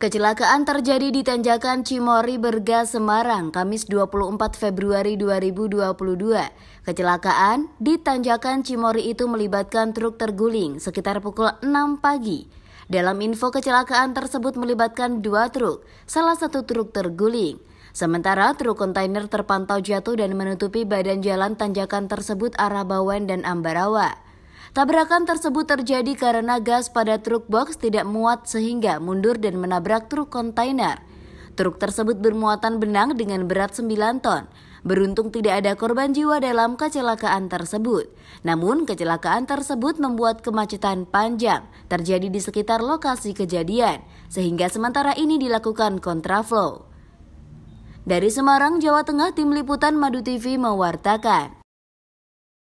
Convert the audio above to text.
Kecelakaan terjadi di tanjakan Cimori Berga Semarang Kamis 24 Februari 2022. Kecelakaan di tanjakan Cimori itu melibatkan truk terguling sekitar pukul 6 pagi. Dalam info kecelakaan tersebut melibatkan dua truk, salah satu truk terguling. Sementara truk kontainer terpantau jatuh dan menutupi badan jalan tanjakan tersebut arah Bawen dan Ambarawa. Tabrakan tersebut terjadi karena gas pada truk box tidak muat sehingga mundur dan menabrak truk kontainer. Truk tersebut bermuatan benang dengan berat 9 ton. Beruntung tidak ada korban jiwa dalam kecelakaan tersebut. Namun kecelakaan tersebut membuat kemacetan panjang terjadi di sekitar lokasi kejadian sehingga sementara ini dilakukan kontraflow. Dari Semarang, Jawa Tengah, tim liputan Madu TV mewartakan.